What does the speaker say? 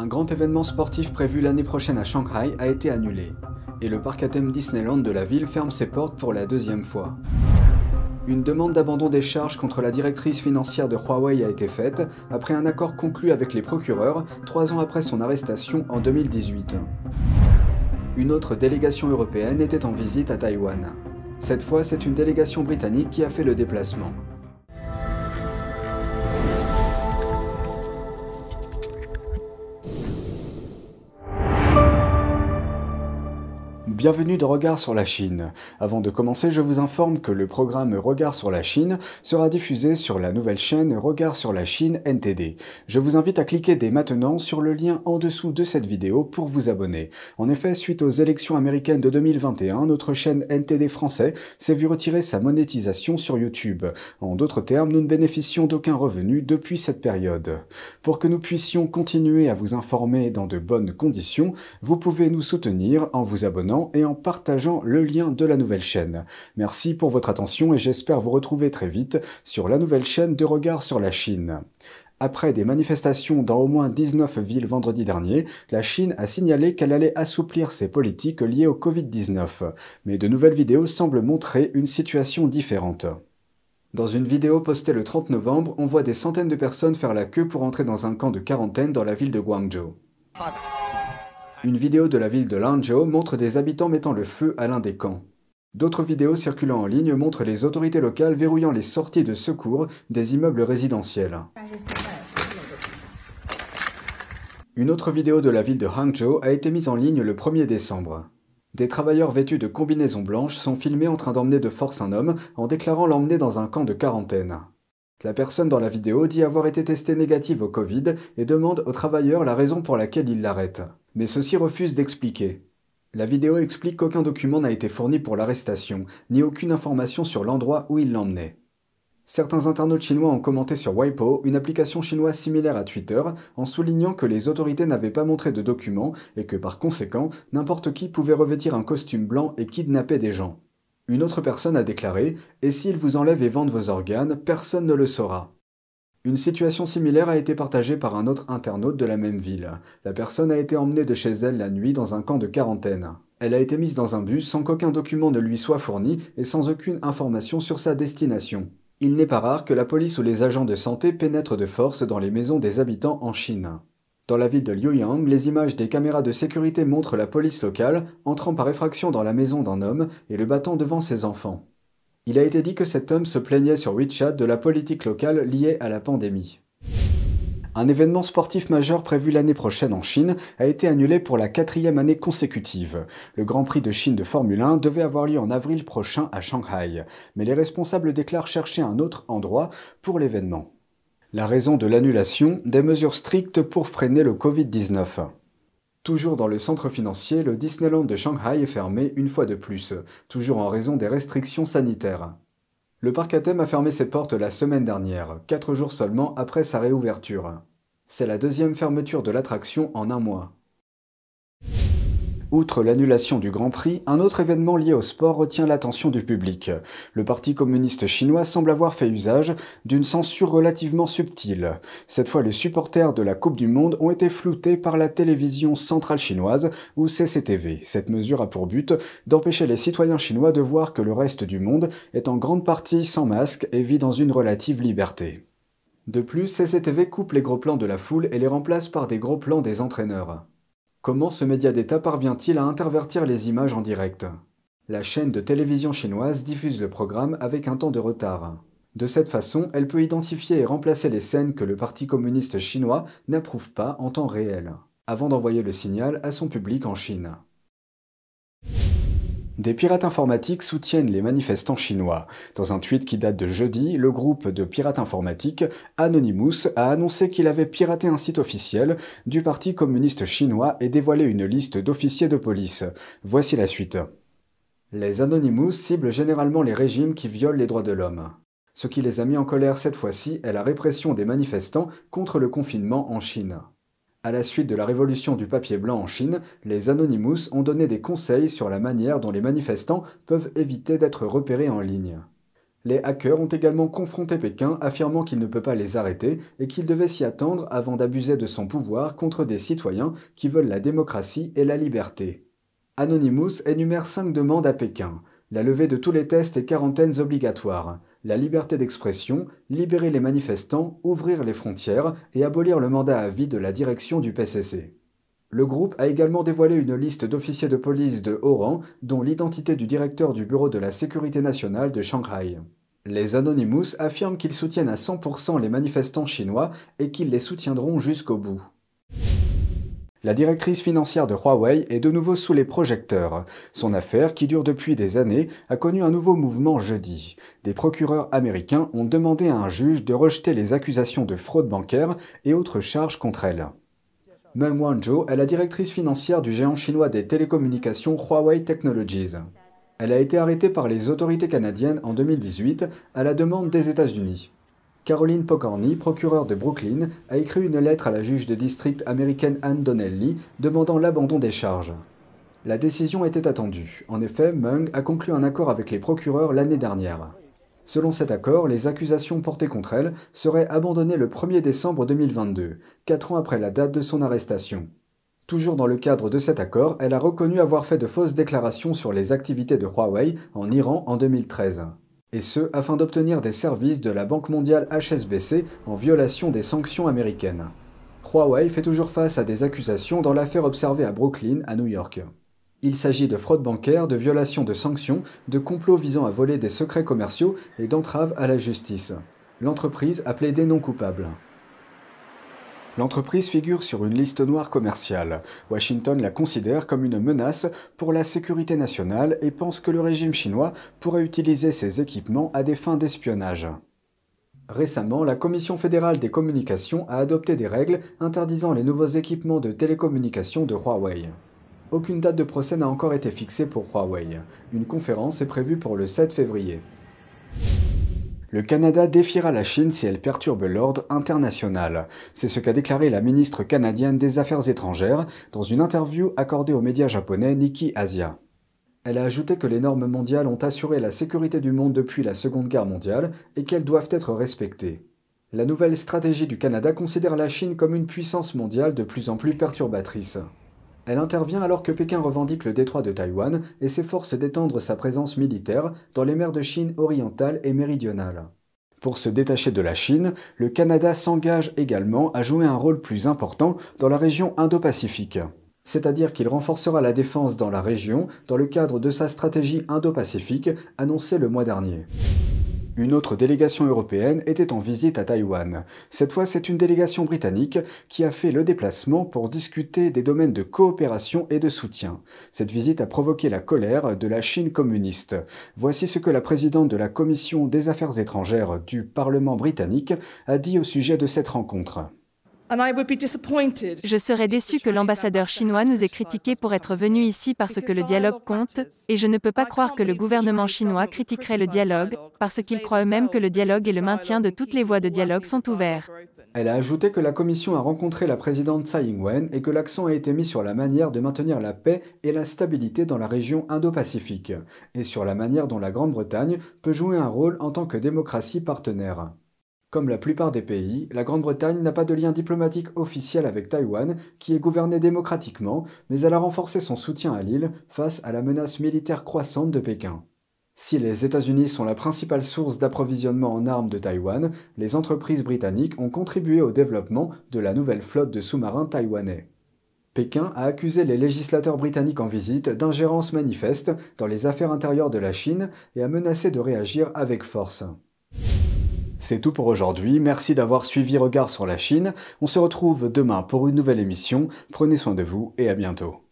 Un grand événement sportif prévu l'année prochaine à Shanghai a été annulé, et le parc à thème Disneyland de la ville ferme ses portes pour la deuxième fois. Une demande d'abandon des charges contre la directrice financière de Huawei a été faite après un accord conclu avec les procureurs trois ans après son arrestation en 2018. Une autre délégation européenne était en visite à Taïwan. Cette fois, c'est une délégation britannique qui a fait le déplacement. Bienvenue de Regard sur la Chine. Avant de commencer, je vous informe que le programme Regard sur la Chine sera diffusé sur la nouvelle chaîne Regard sur la Chine NTD. Je vous invite à cliquer dès maintenant sur le lien en dessous de cette vidéo pour vous abonner. En effet, suite aux élections américaines de 2021, notre chaîne NTD français s'est vu retirer sa monétisation sur YouTube. En d'autres termes, nous ne bénéficions d'aucun revenu depuis cette période. Pour que nous puissions continuer à vous informer dans de bonnes conditions, vous pouvez nous soutenir en vous abonnant et en partageant le lien de la nouvelle chaîne. Merci pour votre attention et j'espère vous retrouver très vite sur la nouvelle chaîne de regard sur la Chine. Après des manifestations dans au moins 19 villes vendredi dernier, la Chine a signalé qu'elle allait assouplir ses politiques liées au Covid-19. Mais de nouvelles vidéos semblent montrer une situation différente. Dans une vidéo postée le 30 novembre, on voit des centaines de personnes faire la queue pour entrer dans un camp de quarantaine dans la ville de Guangzhou. Une vidéo de la ville de Lanzhou montre des habitants mettant le feu à l'un des camps. D'autres vidéos circulant en ligne montrent les autorités locales verrouillant les sorties de secours des immeubles résidentiels. Une autre vidéo de la ville de Hangzhou a été mise en ligne le 1er décembre. Des travailleurs vêtus de combinaisons blanches sont filmés en train d'emmener de force un homme en déclarant l'emmener dans un camp de quarantaine. La personne dans la vidéo dit avoir été testée négative au Covid et demande aux travailleurs la raison pour laquelle ils l'arrêtent. Mais ceux-ci refusent d'expliquer. La vidéo explique qu'aucun document n'a été fourni pour l'arrestation, ni aucune information sur l'endroit où il l'emmenait. Certains internautes chinois ont commenté sur Weibo, une application chinoise similaire à Twitter, en soulignant que les autorités n'avaient pas montré de documents et que par conséquent, n'importe qui pouvait revêtir un costume blanc et kidnapper des gens. Une autre personne a déclaré Et s'ils vous enlèvent et vendent vos organes, personne ne le saura. Une situation similaire a été partagée par un autre internaute de la même ville. La personne a été emmenée de chez elle la nuit dans un camp de quarantaine. Elle a été mise dans un bus sans qu'aucun document ne lui soit fourni et sans aucune information sur sa destination. Il n'est pas rare que la police ou les agents de santé pénètrent de force dans les maisons des habitants en Chine. Dans la ville de Liuyang, les images des caméras de sécurité montrent la police locale entrant par effraction dans la maison d'un homme et le battant devant ses enfants il a été dit que cet homme se plaignait sur WeChat de la politique locale liée à la pandémie. Un événement sportif majeur prévu l'année prochaine en Chine a été annulé pour la quatrième année consécutive. Le Grand Prix de Chine de Formule 1 devait avoir lieu en avril prochain à Shanghai, mais les responsables déclarent chercher un autre endroit pour l'événement. La raison de l'annulation, des mesures strictes pour freiner le Covid-19. Toujours dans le centre financier, le Disneyland de Shanghai est fermé une fois de plus, toujours en raison des restrictions sanitaires. Le parc à thème a fermé ses portes la semaine dernière, 4 jours seulement après sa réouverture. C'est la deuxième fermeture de l'attraction en un mois. Outre l'annulation du Grand Prix, un autre événement lié au sport retient l'attention du public. Le Parti communiste chinois semble avoir fait usage d'une censure relativement subtile. Cette fois, les supporters de la Coupe du Monde ont été floutés par la télévision centrale chinoise ou CCTV. Cette mesure a pour but d'empêcher les citoyens chinois de voir que le reste du monde est en grande partie sans masque et vit dans une relative liberté. De plus, CCTV coupe les gros plans de la foule et les remplace par des gros plans des entraîneurs. Comment ce média d'État parvient-il à intervertir les images en direct La chaîne de télévision chinoise diffuse le programme avec un temps de retard. De cette façon, elle peut identifier et remplacer les scènes que le Parti communiste chinois n'approuve pas en temps réel, avant d'envoyer le signal à son public en Chine. Des pirates informatiques soutiennent les manifestants chinois. Dans un tweet qui date de jeudi, le groupe de pirates informatiques Anonymous a annoncé qu'il avait piraté un site officiel du Parti communiste chinois et dévoilé une liste d'officiers de police. Voici la suite. Les Anonymous ciblent généralement les régimes qui violent les droits de l'homme. Ce qui les a mis en colère cette fois-ci est la répression des manifestants contre le confinement en Chine. À la suite de la révolution du papier blanc en Chine, les Anonymous ont donné des conseils sur la manière dont les manifestants peuvent éviter d'être repérés en ligne. Les hackers ont également confronté Pékin, affirmant qu'il ne peut pas les arrêter et qu'il devait s'y attendre avant d'abuser de son pouvoir contre des citoyens qui veulent la démocratie et la liberté. Anonymous énumère cinq demandes à Pékin la levée de tous les tests et quarantaines obligatoires, la liberté d'expression, libérer les manifestants, ouvrir les frontières et abolir le mandat à vie de la direction du PCC. Le groupe a également dévoilé une liste d'officiers de police de haut rang, dont l'identité du directeur du Bureau de la Sécurité nationale de Shanghai. Les Anonymous affirment qu'ils soutiennent à 100% les manifestants chinois et qu'ils les soutiendront jusqu'au bout. La directrice financière de Huawei est de nouveau sous les projecteurs. Son affaire, qui dure depuis des années, a connu un nouveau mouvement jeudi. Des procureurs américains ont demandé à un juge de rejeter les accusations de fraude bancaire et autres charges contre elle. Meng Wanzhou est la directrice financière du géant chinois des télécommunications Huawei Technologies. Elle a été arrêtée par les autorités canadiennes en 2018 à la demande des États-Unis. Caroline Pokorny, procureure de Brooklyn, a écrit une lettre à la juge de district américaine Anne Donnelly demandant l'abandon des charges. La décision était attendue. En effet, Meng a conclu un accord avec les procureurs l'année dernière. Selon cet accord, les accusations portées contre elle seraient abandonnées le 1er décembre 2022, quatre ans après la date de son arrestation. Toujours dans le cadre de cet accord, elle a reconnu avoir fait de fausses déclarations sur les activités de Huawei en Iran en 2013 et ce afin d'obtenir des services de la Banque mondiale HSBC en violation des sanctions américaines. Huawei fait toujours face à des accusations dans l'affaire observée à Brooklyn, à New York. Il s'agit de fraude bancaire, de violation de sanctions, de complots visant à voler des secrets commerciaux et d'entraves à la justice. L'entreprise a plaidé non coupable. L'entreprise figure sur une liste noire commerciale. Washington la considère comme une menace pour la sécurité nationale et pense que le régime chinois pourrait utiliser ses équipements à des fins d'espionnage. Récemment, la Commission fédérale des communications a adopté des règles interdisant les nouveaux équipements de télécommunications de Huawei. Aucune date de procès n'a encore été fixée pour Huawei. Une conférence est prévue pour le 7 février. Le Canada défiera la Chine si elle perturbe l'ordre international. C'est ce qu'a déclaré la ministre canadienne des Affaires étrangères dans une interview accordée au média japonais Nikki Asia. Elle a ajouté que les normes mondiales ont assuré la sécurité du monde depuis la Seconde Guerre mondiale et qu'elles doivent être respectées. La nouvelle stratégie du Canada considère la Chine comme une puissance mondiale de plus en plus perturbatrice. Elle intervient alors que Pékin revendique le détroit de Taïwan et s'efforce d'étendre sa présence militaire dans les mers de Chine orientale et méridionale. Pour se détacher de la Chine, le Canada s'engage également à jouer un rôle plus important dans la région Indo-Pacifique. C'est-à-dire qu'il renforcera la défense dans la région dans le cadre de sa stratégie Indo-Pacifique annoncée le mois dernier. Une autre délégation européenne était en visite à Taïwan. Cette fois, c'est une délégation britannique qui a fait le déplacement pour discuter des domaines de coopération et de soutien. Cette visite a provoqué la colère de la Chine communiste. Voici ce que la présidente de la Commission des Affaires étrangères du Parlement britannique a dit au sujet de cette rencontre. Je serais déçu que l'ambassadeur chinois nous ait critiqué pour être venu ici parce que le dialogue compte, et je ne peux pas croire que le gouvernement chinois critiquerait le dialogue, parce qu'il croit eux-mêmes que le dialogue et le maintien de toutes les voies de dialogue sont ouverts. Elle a ajouté que la Commission a rencontré la présidente Tsai Ing-wen et que l'accent a été mis sur la manière de maintenir la paix et la stabilité dans la région Indo-Pacifique, et sur la manière dont la Grande-Bretagne peut jouer un rôle en tant que démocratie partenaire. Comme la plupart des pays, la Grande-Bretagne n'a pas de lien diplomatique officiel avec Taïwan, qui est gouverné démocratiquement, mais elle a renforcé son soutien à l'île face à la menace militaire croissante de Pékin. Si les États-Unis sont la principale source d'approvisionnement en armes de Taïwan, les entreprises britanniques ont contribué au développement de la nouvelle flotte de sous-marins taïwanais. Pékin a accusé les législateurs britanniques en visite d'ingérence manifeste dans les affaires intérieures de la Chine et a menacé de réagir avec force. C'est tout pour aujourd'hui, merci d'avoir suivi Regard sur la Chine, on se retrouve demain pour une nouvelle émission, prenez soin de vous et à bientôt.